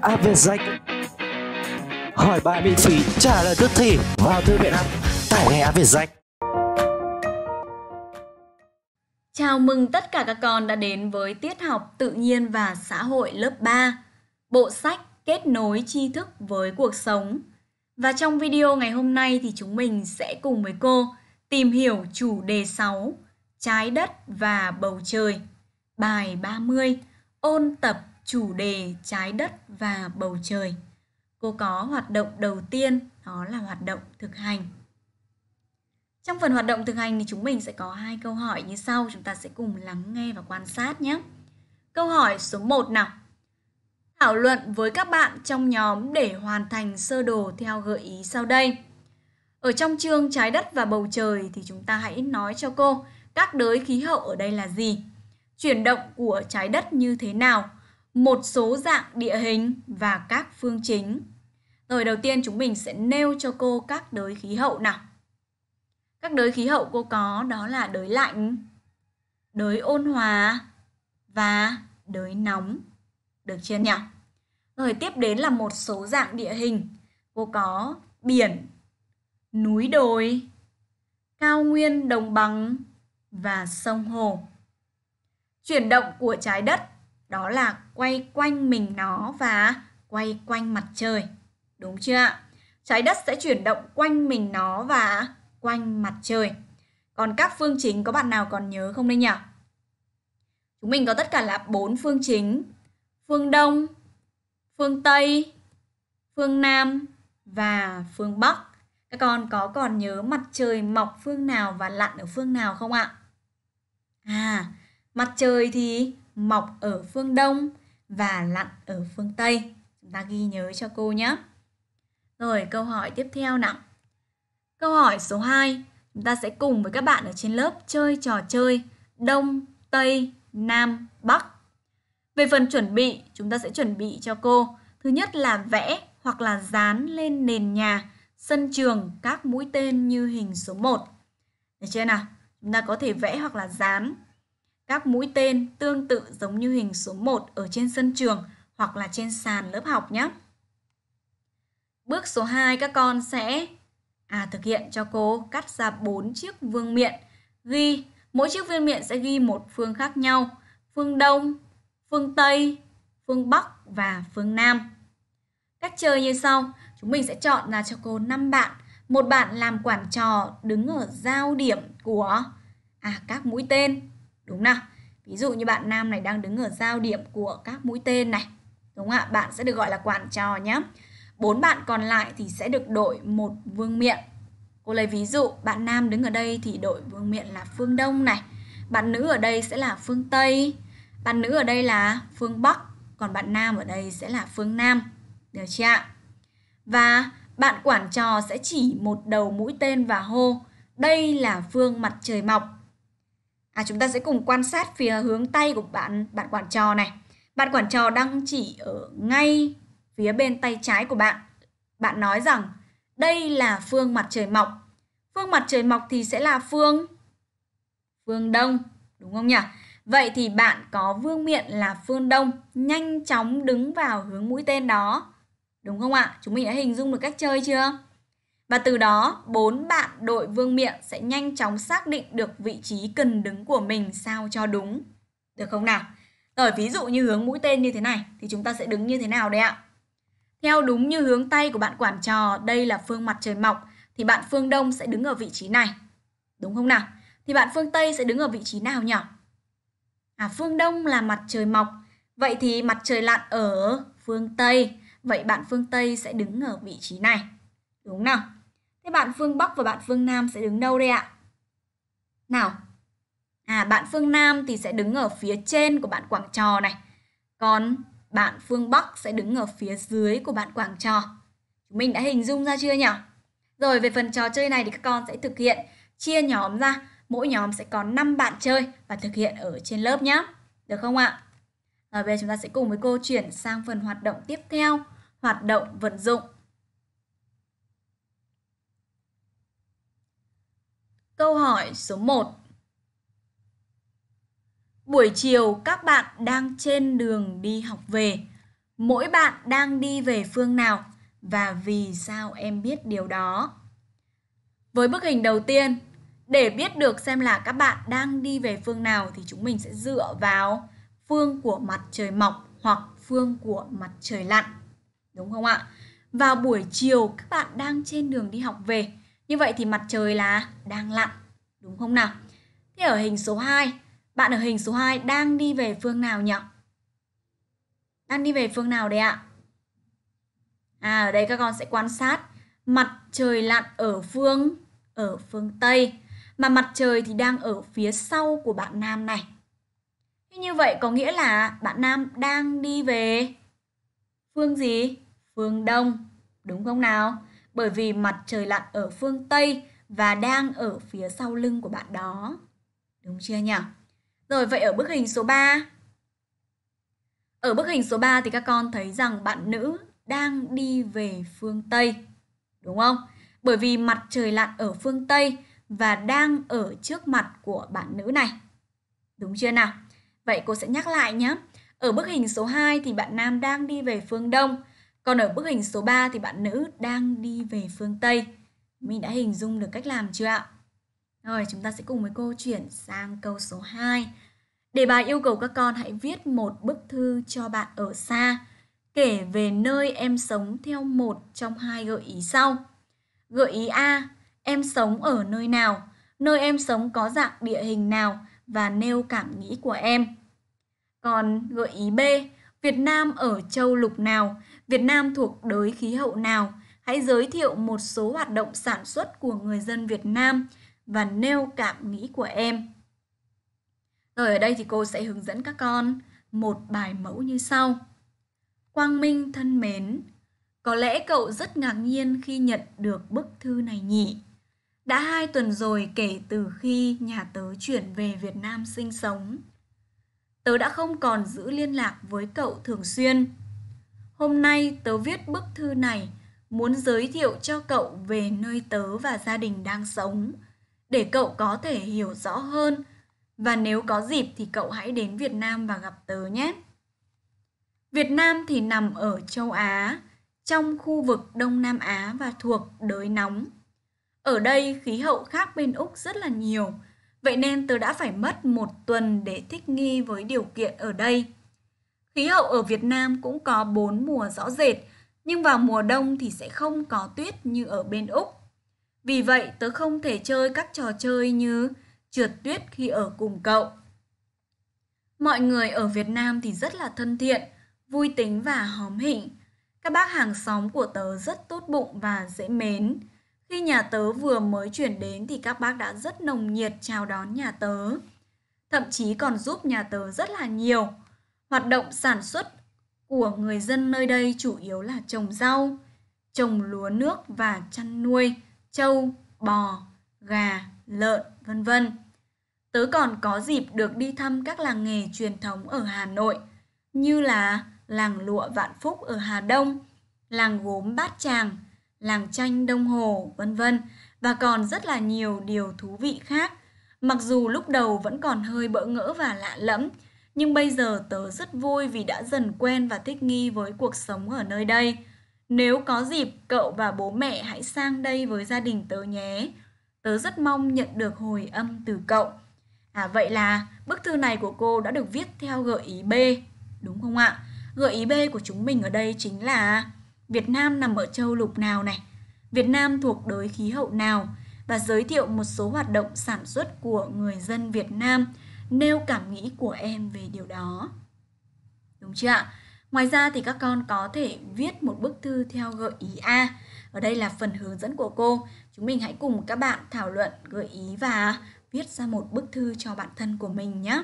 Áp à, về danh hỏi bài miễn phí trả lời tức thì vào thư viện app tải ngay Áp về danh Chào mừng tất cả các con đã đến với tiết học tự nhiên và xã hội lớp 3, bộ sách kết nối tri thức với cuộc sống. Và trong video ngày hôm nay thì chúng mình sẽ cùng với cô tìm hiểu chủ đề 6, trái đất và bầu trời, bài 30, ôn tập chủ đề trái đất và bầu trời. Cô có hoạt động đầu tiên đó là hoạt động thực hành. Trong phần hoạt động thực hành thì chúng mình sẽ có hai câu hỏi như sau, chúng ta sẽ cùng lắng nghe và quan sát nhé. Câu hỏi số 1 nào. Thảo luận với các bạn trong nhóm để hoàn thành sơ đồ theo gợi ý sau đây. Ở trong chương trái đất và bầu trời thì chúng ta hãy nói cho cô các đới khí hậu ở đây là gì? Chuyển động của trái đất như thế nào? một số dạng địa hình và các phương chính. Rồi đầu tiên chúng mình sẽ nêu cho cô các đới khí hậu nào. Các đới khí hậu cô có đó là đới lạnh, đới ôn hòa và đới nóng. Được chưa nhỉ? Rồi tiếp đến là một số dạng địa hình. Cô có biển, núi đồi, cao nguyên đồng bằng và sông hồ. Chuyển động của trái đất đó là quay quanh mình nó và quay quanh mặt trời. Đúng chưa ạ? Trái đất sẽ chuyển động quanh mình nó và quanh mặt trời. Còn các phương chính có bạn nào còn nhớ không đây nhỉ? Chúng mình có tất cả là bốn phương chính. Phương Đông, phương Tây, phương Nam và phương Bắc. Các con có còn nhớ mặt trời mọc phương nào và lặn ở phương nào không ạ? À, mặt trời thì mọc ở phương Đông và lặn ở phương Tây. Chúng ta ghi nhớ cho cô nhé. Rồi câu hỏi tiếp theo nào. Câu hỏi số 2, chúng ta sẽ cùng với các bạn ở trên lớp chơi trò chơi Đông, Tây, Nam, Bắc. Về phần chuẩn bị, chúng ta sẽ chuẩn bị cho cô. Thứ nhất là vẽ hoặc là dán lên nền nhà, sân trường các mũi tên như hình số 1. Được chưa nào? Chúng ta có thể vẽ hoặc là dán các mũi tên tương tự giống như hình số 1 ở trên sân trường hoặc là trên sàn lớp học nhé. Bước số 2 các con sẽ à thực hiện cho cô cắt ra 4 chiếc vương miện, ghi mỗi chiếc vương miện sẽ ghi một phương khác nhau, phương Đông, phương Tây, phương Bắc và phương Nam. Cách chơi như sau, chúng mình sẽ chọn ra cho cô 5 bạn. Một bạn làm quản trò đứng ở giao điểm của à các mũi tên đúng nào ví dụ như bạn nam này đang đứng ở giao điểm của các mũi tên này đúng không ạ bạn sẽ được gọi là quản trò nhé bốn bạn còn lại thì sẽ được đội một vương miện cô lấy ví dụ bạn nam đứng ở đây thì đội vương miện là phương đông này bạn nữ ở đây sẽ là phương tây bạn nữ ở đây là phương bắc còn bạn nam ở đây sẽ là phương nam được chưa ạ và bạn quản trò sẽ chỉ một đầu mũi tên và hô đây là phương mặt trời mọc À, chúng ta sẽ cùng quan sát phía hướng tay của bạn bạn quản trò này. Bạn quản trò đang chỉ ở ngay phía bên tay trái của bạn. Bạn nói rằng đây là phương mặt trời mọc. Phương mặt trời mọc thì sẽ là phương phương đông, đúng không nhỉ? Vậy thì bạn có vương miện là phương đông, nhanh chóng đứng vào hướng mũi tên đó. Đúng không ạ? Chúng mình đã hình dung được cách chơi chưa? Và từ đó, bốn bạn đội vương miện sẽ nhanh chóng xác định được vị trí cần đứng của mình sao cho đúng. Được không nào? Rồi ví dụ như hướng mũi tên như thế này thì chúng ta sẽ đứng như thế nào đây ạ? Theo đúng như hướng tay của bạn quản trò, đây là phương mặt trời mọc thì bạn phương đông sẽ đứng ở vị trí này. Đúng không nào? Thì bạn phương tây sẽ đứng ở vị trí nào nhỉ? À phương đông là mặt trời mọc, vậy thì mặt trời lặn ở phương tây, vậy bạn phương tây sẽ đứng ở vị trí này. Đúng nào? Thế bạn phương Bắc và bạn phương Nam sẽ đứng đâu đây ạ? Nào. À, bạn phương Nam thì sẽ đứng ở phía trên của bạn Quảng Trò này. Còn bạn phương Bắc sẽ đứng ở phía dưới của bạn Quảng Trò. Chúng mình đã hình dung ra chưa nhỉ? Rồi về phần trò chơi này thì các con sẽ thực hiện chia nhóm ra. Mỗi nhóm sẽ có 5 bạn chơi và thực hiện ở trên lớp nhé. Được không ạ? Rồi bây giờ chúng ta sẽ cùng với cô chuyển sang phần hoạt động tiếp theo. Hoạt động vận dụng. Câu hỏi số 1 Buổi chiều các bạn đang trên đường đi học về. Mỗi bạn đang đi về phương nào và vì sao em biết điều đó? Với bức hình đầu tiên, để biết được xem là các bạn đang đi về phương nào thì chúng mình sẽ dựa vào phương của mặt trời mọc hoặc phương của mặt trời lặn. Đúng không ạ? Vào buổi chiều các bạn đang trên đường đi học về như vậy thì mặt trời là đang lặn, đúng không nào? Thế ở hình số 2, bạn ở hình số 2 đang đi về phương nào nhỉ? Đang đi về phương nào đây ạ? À, ở đây các con sẽ quan sát mặt trời lặn ở phương ở phương Tây mà mặt trời thì đang ở phía sau của bạn Nam này. Thế như vậy có nghĩa là bạn Nam đang đi về phương gì? Phương Đông, đúng không nào? bởi vì mặt trời lặn ở phương Tây và đang ở phía sau lưng của bạn đó. Đúng chưa nhỉ? Rồi vậy ở bức hình số 3. Ở bức hình số 3 thì các con thấy rằng bạn nữ đang đi về phương Tây. Đúng không? Bởi vì mặt trời lặn ở phương Tây và đang ở trước mặt của bạn nữ này. Đúng chưa nào? Vậy cô sẽ nhắc lại nhé. Ở bức hình số 2 thì bạn nam đang đi về phương Đông còn ở bức hình số 3 thì bạn nữ đang đi về phương Tây. Mình đã hình dung được cách làm chưa ạ? Rồi, chúng ta sẽ cùng với cô chuyển sang câu số 2. Để bài yêu cầu các con hãy viết một bức thư cho bạn ở xa, kể về nơi em sống theo một trong hai gợi ý sau. Gợi ý A, em sống ở nơi nào, nơi em sống có dạng địa hình nào và nêu cảm nghĩ của em. Còn gợi ý B, Việt Nam ở châu lục nào, Việt Nam thuộc đới khí hậu nào? Hãy giới thiệu một số hoạt động sản xuất của người dân Việt Nam và nêu cảm nghĩ của em. Rồi ở đây thì cô sẽ hướng dẫn các con một bài mẫu như sau. Quang Minh thân mến, có lẽ cậu rất ngạc nhiên khi nhận được bức thư này nhỉ? Đã hai tuần rồi kể từ khi nhà tớ chuyển về Việt Nam sinh sống. Tớ đã không còn giữ liên lạc với cậu thường xuyên. Hôm nay tớ viết bức thư này muốn giới thiệu cho cậu về nơi tớ và gia đình đang sống để cậu có thể hiểu rõ hơn và nếu có dịp thì cậu hãy đến Việt Nam và gặp tớ nhé. Việt Nam thì nằm ở châu Á, trong khu vực Đông Nam Á và thuộc đới nóng. Ở đây khí hậu khác bên Úc rất là nhiều, vậy nên tớ đã phải mất một tuần để thích nghi với điều kiện ở đây. Khí hậu ở Việt Nam cũng có bốn mùa rõ rệt, nhưng vào mùa đông thì sẽ không có tuyết như ở bên Úc. Vì vậy, tớ không thể chơi các trò chơi như trượt tuyết khi ở cùng cậu. Mọi người ở Việt Nam thì rất là thân thiện, vui tính và hóm hỉnh. Các bác hàng xóm của tớ rất tốt bụng và dễ mến. Khi nhà tớ vừa mới chuyển đến thì các bác đã rất nồng nhiệt chào đón nhà tớ. Thậm chí còn giúp nhà tớ rất là nhiều – Hoạt động sản xuất của người dân nơi đây chủ yếu là trồng rau, trồng lúa nước và chăn nuôi trâu, bò, gà, lợn, vân vân. Tớ còn có dịp được đi thăm các làng nghề truyền thống ở Hà Nội như là làng lụa Vạn Phúc ở Hà Đông, làng gốm Bát Tràng, làng tranh Đông Hồ, vân vân và còn rất là nhiều điều thú vị khác. Mặc dù lúc đầu vẫn còn hơi bỡ ngỡ và lạ lẫm, nhưng bây giờ tớ rất vui vì đã dần quen và thích nghi với cuộc sống ở nơi đây. Nếu có dịp, cậu và bố mẹ hãy sang đây với gia đình tớ nhé. Tớ rất mong nhận được hồi âm từ cậu. À vậy là bức thư này của cô đã được viết theo gợi ý B, đúng không ạ? Gợi ý B của chúng mình ở đây chính là Việt Nam nằm ở châu lục nào này, Việt Nam thuộc đới khí hậu nào và giới thiệu một số hoạt động sản xuất của người dân Việt Nam nêu cảm nghĩ của em về điều đó. Đúng chưa ạ? Ngoài ra thì các con có thể viết một bức thư theo gợi ý A. Ở đây là phần hướng dẫn của cô. Chúng mình hãy cùng các bạn thảo luận, gợi ý và viết ra một bức thư cho bản thân của mình nhé.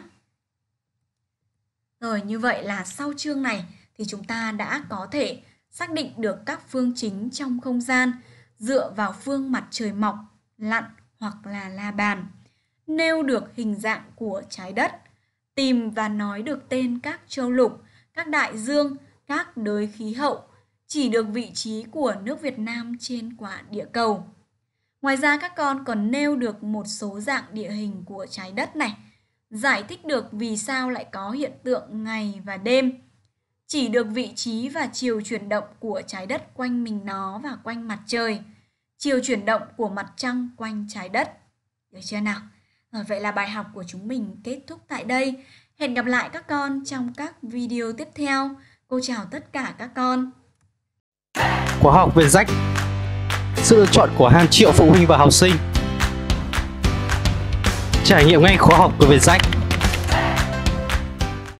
Rồi như vậy là sau chương này thì chúng ta đã có thể xác định được các phương chính trong không gian dựa vào phương mặt trời mọc, lặn hoặc là la bàn nêu được hình dạng của trái đất, tìm và nói được tên các châu lục, các đại dương, các đới khí hậu, chỉ được vị trí của nước Việt Nam trên quả địa cầu. Ngoài ra các con còn nêu được một số dạng địa hình của trái đất này, giải thích được vì sao lại có hiện tượng ngày và đêm, chỉ được vị trí và chiều chuyển động của trái đất quanh mình nó và quanh mặt trời, chiều chuyển động của mặt trăng quanh trái đất. Được chưa nào? À, vậy là bài học của chúng mình kết thúc tại đây. Hẹn gặp lại các con trong các video tiếp theo. Cô chào tất cả các con. Khóa học về rách Sự lựa chọn của hàng triệu phụ huynh và học sinh Trải nghiệm ngay khóa học của Việt Rách